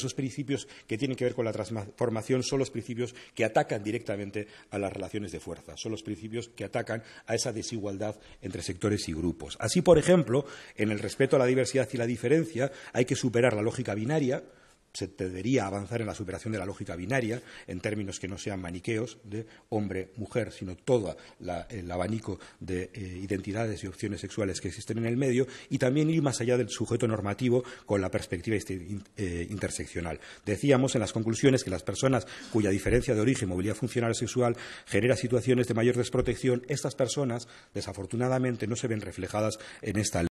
Esos principios que tienen que ver con la transformación son los principios que atacan directamente a las relaciones de fuerza, son los principios que atacan a esa desigualdad entre sectores y grupos. Así, por ejemplo, en el respeto a la diversidad y la diferencia hay que superar la lógica binaria, se debería avanzar en la superación de la lógica binaria, en términos que no sean maniqueos de hombre-mujer, sino todo el abanico de eh, identidades y opciones sexuales que existen en el medio, y también ir más allá del sujeto normativo con la perspectiva este, eh, interseccional. Decíamos en las conclusiones que las personas cuya diferencia de origen, movilidad funcional sexual genera situaciones de mayor desprotección, estas personas, desafortunadamente, no se ven reflejadas en esta ley.